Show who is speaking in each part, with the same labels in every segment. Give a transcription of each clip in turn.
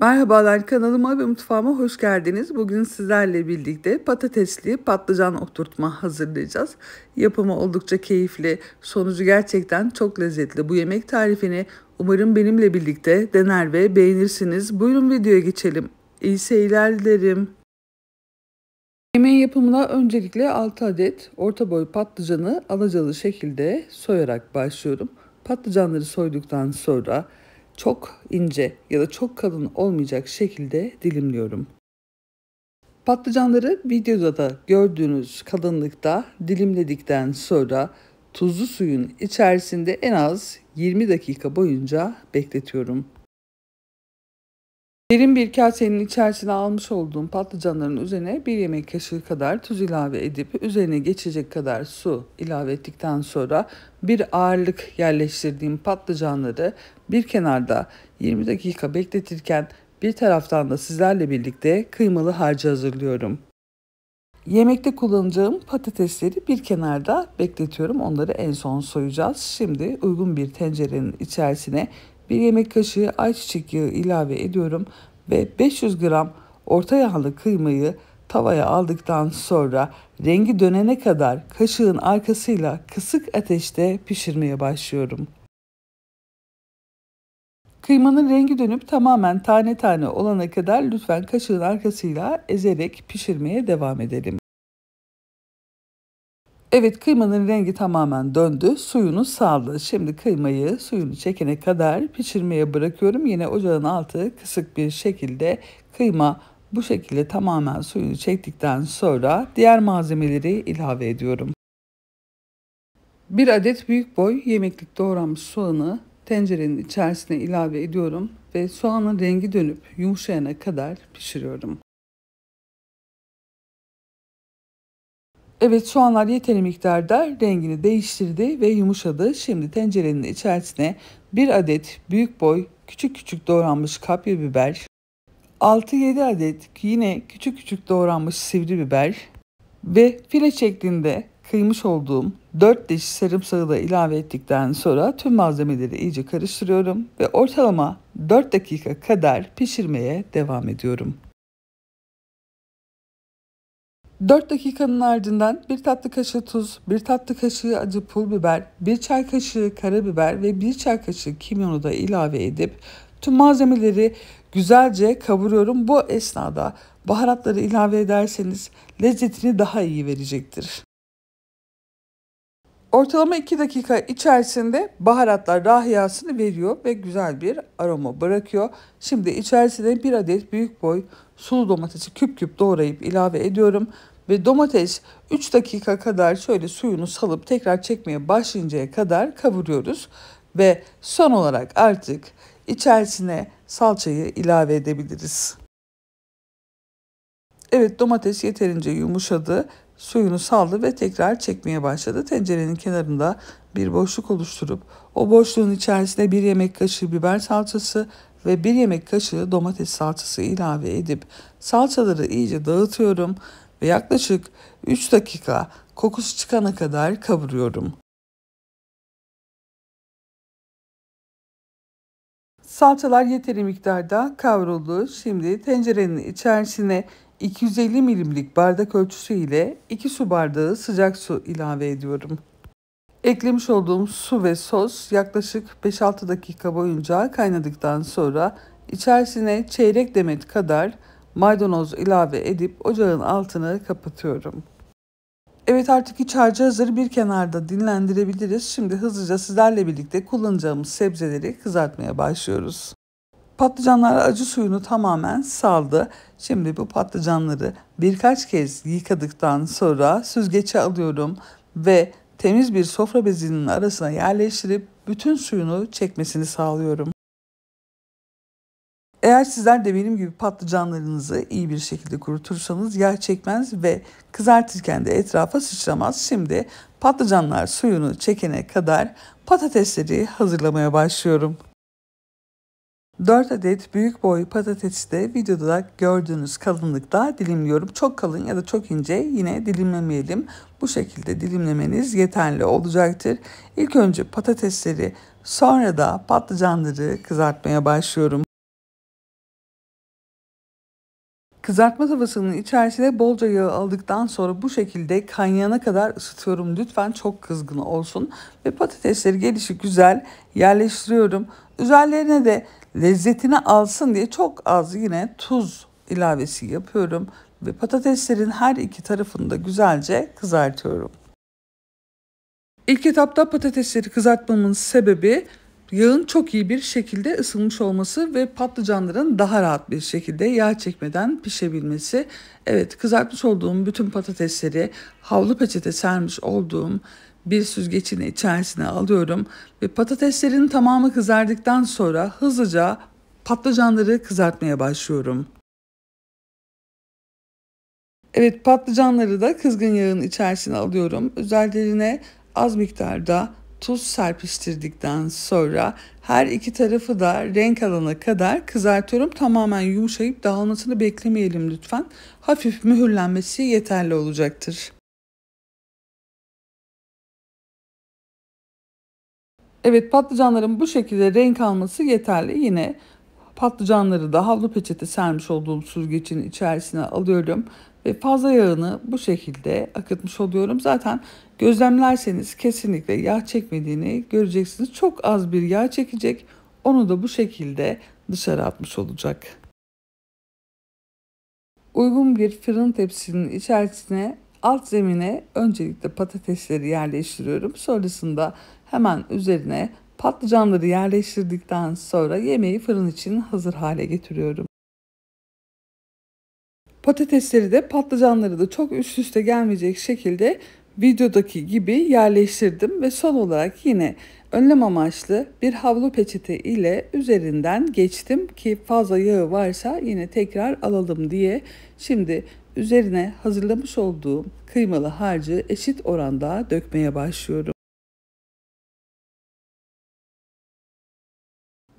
Speaker 1: Merhabalar kanalıma ve mutfağıma hoş geldiniz. Bugün sizlerle birlikte patatesli patlıcan oturtma hazırlayacağız. Yapımı oldukça keyifli, sonucu gerçekten çok lezzetli. Bu yemek tarifini umarım benimle birlikte dener ve beğenirsiniz. Buyurun videoya geçelim. İyi seyirler dilerim. Yemeğin yapımına öncelikle 6 adet orta boy patlıcanı alacalı şekilde soyarak başlıyorum. Patlıcanları soyduktan sonra çok ince ya da çok kalın olmayacak şekilde dilimliyorum. Patlıcanları videoda da gördüğünüz kalınlıkta dilimledikten sonra tuzlu suyun içerisinde en az 20 dakika boyunca bekletiyorum. Derin bir kasenin içerisine almış olduğum patlıcanların üzerine bir yemek kaşığı kadar tuz ilave edip üzerine geçecek kadar su ilave ettikten sonra bir ağırlık yerleştirdiğim patlıcanları bir kenarda 20 dakika bekletirken bir taraftan da sizlerle birlikte kıymalı harcı hazırlıyorum. Yemekte kullanacağım patatesleri bir kenarda bekletiyorum. Onları en son soyacağız. Şimdi uygun bir tencerenin içerisine 1 yemek kaşığı ayçiçek yağı ilave ediyorum ve 500 gram orta yağlı kıymayı tavaya aldıktan sonra rengi dönene kadar kaşığın arkasıyla kısık ateşte pişirmeye başlıyorum. Kıymanın rengi dönüp tamamen tane tane olana kadar lütfen kaşığın arkasıyla ezerek pişirmeye devam edelim. Evet kıymanın rengi tamamen döndü. Suyunu saldı. Şimdi kıymayı suyunu çekene kadar pişirmeye bırakıyorum. Yine ocağın altı kısık bir şekilde kıyma bu şekilde tamamen suyunu çektikten sonra diğer malzemeleri ilave ediyorum. Bir adet büyük boy yemeklik doğranmış soğanı tencerenin içerisine ilave ediyorum ve soğanın rengi dönüp yumuşayana kadar pişiriyorum. Evet soğanlar yeteri miktarda rengini değiştirdi ve yumuşadı. Şimdi tencerenin içerisine 1 adet büyük boy küçük küçük doğranmış kapya biber, 6-7 adet yine küçük küçük doğranmış sivri biber ve file şeklinde kıymış olduğum 4 diş sarımsağı da ilave ettikten sonra tüm malzemeleri iyice karıştırıyorum ve ortalama 4 dakika kadar pişirmeye devam ediyorum. 4 dakikanın ardından 1 tatlı kaşığı tuz, 1 tatlı kaşığı acı pul biber, 1 çay kaşığı karabiber ve 1 çay kaşığı kimyonu da ilave edip tüm malzemeleri güzelce kavuruyorum. Bu esnada baharatları ilave ederseniz lezzetini daha iyi verecektir. Ortalama 2 dakika içerisinde baharatlar rahiyasını veriyor ve güzel bir aroma bırakıyor. Şimdi içerisine bir adet büyük boy sulu domatesi küp küp doğrayıp ilave ediyorum. Ve domates 3 dakika kadar şöyle suyunu salıp tekrar çekmeye başlayıncaya kadar kavuruyoruz. Ve son olarak artık içerisine salçayı ilave edebiliriz. Evet domates yeterince yumuşadı Suyunu saldı ve tekrar çekmeye başladı. Tencerenin kenarında bir boşluk oluşturup o boşluğun içerisine bir yemek kaşığı biber salçası ve bir yemek kaşığı domates salçası ilave edip salçaları iyice dağıtıyorum ve yaklaşık 3 dakika kokusu çıkana kadar kavuruyorum. Salçalar yeteri miktarda kavruldu. Şimdi tencerenin içerisine 250 milimlik bardak ölçüsü ile 2 su bardağı sıcak su ilave ediyorum. Eklemiş olduğum su ve sos yaklaşık 5-6 dakika boyunca kaynadıktan sonra içerisine çeyrek demet kadar maydanoz ilave edip ocağın altını kapatıyorum. Evet artık iç harcı hazır bir kenarda dinlendirebiliriz. Şimdi hızlıca sizlerle birlikte kullanacağımız sebzeleri kızartmaya başlıyoruz. Patlıcanlar acı suyunu tamamen saldı. Şimdi bu patlıcanları birkaç kez yıkadıktan sonra süzgece alıyorum ve temiz bir sofra bezinin arasına yerleştirip bütün suyunu çekmesini sağlıyorum. Eğer sizler de benim gibi patlıcanlarınızı iyi bir şekilde kurutursanız yağ çekmez ve kızartırken de etrafa sıçramaz. Şimdi patlıcanlar suyunu çekene kadar patatesleri hazırlamaya başlıyorum. 4 adet büyük boy patatesi de videoda gördüğünüz kalınlıkta dilimliyorum. Çok kalın ya da çok ince yine dilimlemeyelim. Bu şekilde dilimlemeniz yeterli olacaktır. İlk önce patatesleri sonra da patlıcanları kızartmaya başlıyorum. Kızartma tavasının içerisine bolca yağ aldıktan sonra bu şekilde kaynayana kadar ısıtıyorum. Lütfen çok kızgın olsun. Ve patatesleri gelişi güzel yerleştiriyorum. Üzerlerine de lezzetini alsın diye çok az yine tuz ilavesi yapıyorum. Ve patateslerin her iki tarafını da güzelce kızartıyorum. İlk etapta patatesleri kızartmamın sebebi Yağın çok iyi bir şekilde ısınmış olması ve patlıcanların daha rahat bir şekilde yağ çekmeden pişebilmesi. Evet kızartmış olduğum bütün patatesleri havlu peçete sermiş olduğum bir süzgecin içerisine alıyorum ve patateslerin tamamı kızardıktan sonra hızlıca patlıcanları kızartmaya başlıyorum. Evet patlıcanları da kızgın yağın içerisine alıyorum. Üzerlerine az miktarda tuz serpiştirdikten sonra her iki tarafı da renk alana kadar kızartıyorum. Tamamen yumuşayıp dağılmasını beklemeyelim lütfen. Hafif mühürlenmesi yeterli olacaktır. Evet patlıcanların bu şekilde renk alması yeterli. Yine patlıcanları da havlu peçete sermiş olduğum süzgecin içerisine alıyorum ve fazla yağını bu şekilde akıtmış oluyorum. Zaten gözlemlerseniz kesinlikle yağ çekmediğini göreceksiniz. Çok az bir yağ çekecek. Onu da bu şekilde dışarı atmış olacak. Uygun bir fırın tepsisinin içerisine alt zemine öncelikle patatesleri yerleştiriyorum. Sonrasında hemen üzerine patlıcanları yerleştirdikten sonra yemeği fırın için hazır hale getiriyorum. Patatesleri de patlıcanları da çok üst üste gelmeyecek şekilde videodaki gibi yerleştirdim ve son olarak yine önlem amaçlı bir havlu peçete ile üzerinden geçtim ki fazla yağı varsa yine tekrar alalım diye. Şimdi üzerine hazırlamış olduğum kıymalı harcı eşit oranda dökmeye başlıyorum.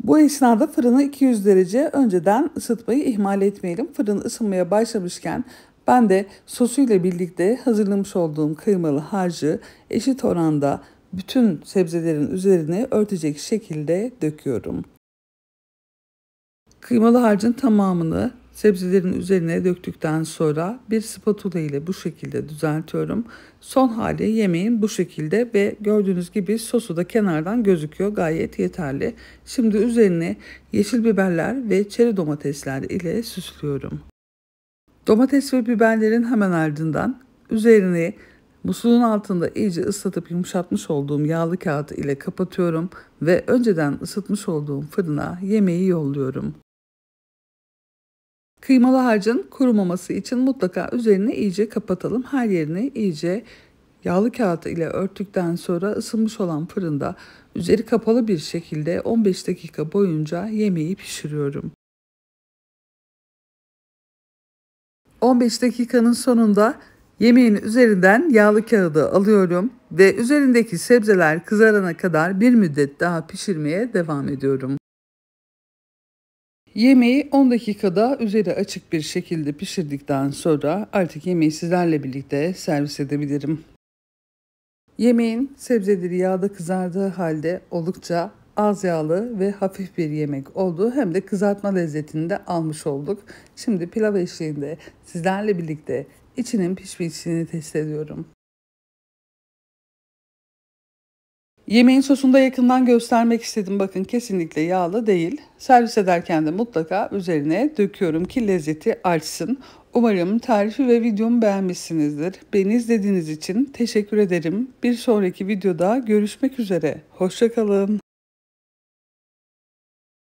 Speaker 1: Bu esnada fırını 200 derece önceden ısıtmayı ihmal etmeyelim. Fırın ısınmaya başlamışken ben de sosuyla birlikte hazırlamış olduğum kıymalı harcı eşit oranda bütün sebzelerin üzerine örtecek şekilde döküyorum. Kıymalı harcın tamamını Sebzelerin üzerine döktükten sonra bir spatula ile bu şekilde düzeltiyorum. Son hali yemeğin bu şekilde ve gördüğünüz gibi sosu da kenardan gözüküyor. Gayet yeterli. Şimdi üzerine yeşil biberler ve çeri domatesler ile süslüyorum. Domates ve biberlerin hemen ardından üzerine Musluğun altında iyice ıslatıp yumuşatmış olduğum yağlı kağıt ile kapatıyorum ve önceden ısıtmış olduğum fırına yemeği yolluyorum. Kıymalı harcın kurumaması için mutlaka üzerine iyice kapatalım. Her yerini iyice yağlı kağıt ile örttükten sonra ısınmış olan fırında üzeri kapalı bir şekilde 15 dakika boyunca yemeği pişiriyorum. 15 dakikanın sonunda yemeğin üzerinden yağlı kağıdı alıyorum ve üzerindeki sebzeler kızarana kadar bir müddet daha pişirmeye devam ediyorum. Yemeği 10 dakikada üzeri açık bir şekilde pişirdikten sonra artık yemeği sizlerle birlikte servis edebilirim. Yemeğin sebzeleri yağda kızardığı halde oldukça az yağlı ve hafif bir yemek olduğu Hem de kızartma lezzetini de almış olduk. Şimdi pilav eşliğinde sizlerle birlikte içinin pişmişliğini test ediyorum. Yemeğin sosunu yakından göstermek istedim. Bakın kesinlikle yağlı değil. Servis ederken de mutlaka üzerine döküyorum ki lezzeti artsın. Umarım tarifi ve videomu beğenmişsinizdir. Beni izlediğiniz için teşekkür ederim. Bir sonraki videoda görüşmek üzere. Hoşçakalın.